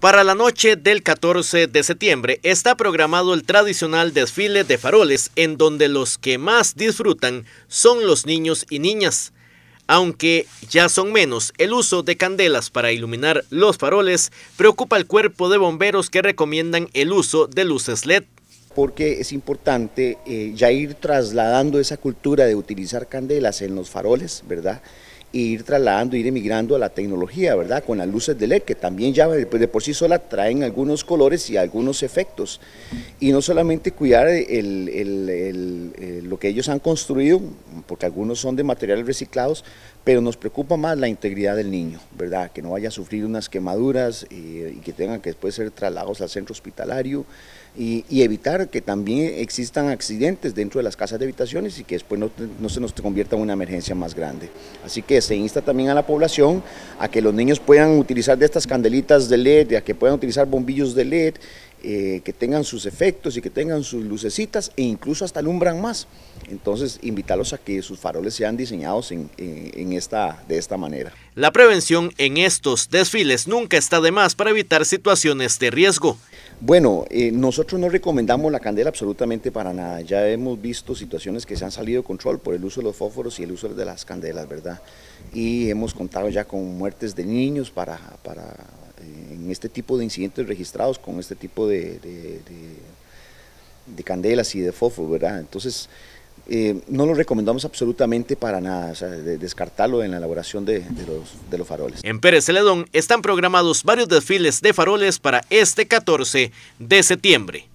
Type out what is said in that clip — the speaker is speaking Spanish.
Para la noche del 14 de septiembre está programado el tradicional desfile de faroles en donde los que más disfrutan son los niños y niñas. Aunque ya son menos, el uso de candelas para iluminar los faroles preocupa al cuerpo de bomberos que recomiendan el uso de luces LED. Porque es importante eh, ya ir trasladando esa cultura de utilizar candelas en los faroles, ¿verdad? Y ir trasladando, ir emigrando a la tecnología, ¿verdad? Con las luces de LED, que también ya pues, de por sí sola traen algunos colores y algunos efectos. Y no solamente cuidar lo que ellos han construido, porque algunos son de materiales reciclados, pero nos preocupa más la integridad del niño, ¿verdad? Que no vaya a sufrir unas quemaduras eh, y que tengan que después ser trasladados al centro hospitalario y, evitar que también existan accidentes dentro de las casas de habitaciones y que después no, no se nos convierta en una emergencia más grande. Así que se insta también a la población a que los niños puedan utilizar de estas candelitas de LED, a que puedan utilizar bombillos de LED eh, que tengan sus efectos y que tengan sus lucecitas e incluso hasta alumbran más. Entonces, invitarlos a que sus faroles sean diseñados en, eh, esta, de esta manera. La prevención en estos desfiles nunca está de más para evitar situaciones de riesgo. Bueno, eh, nosotros no recomendamos la candela absolutamente para nada. Ya hemos visto situaciones que se han salido de control por el uso de los fósforos y el uso de las candelas, ¿verdad? Y hemos contado ya con muertes de niños para, para en este tipo de incidentes registrados con este tipo de, de, candelas y de fofo, ¿verdad? Entonces, eh, no lo recomendamos absolutamente para nada, o sea, descartarlo en la elaboración de, los, de, los, faroles. En Pérez Celedón están programados varios desfiles de faroles para este 14 de septiembre.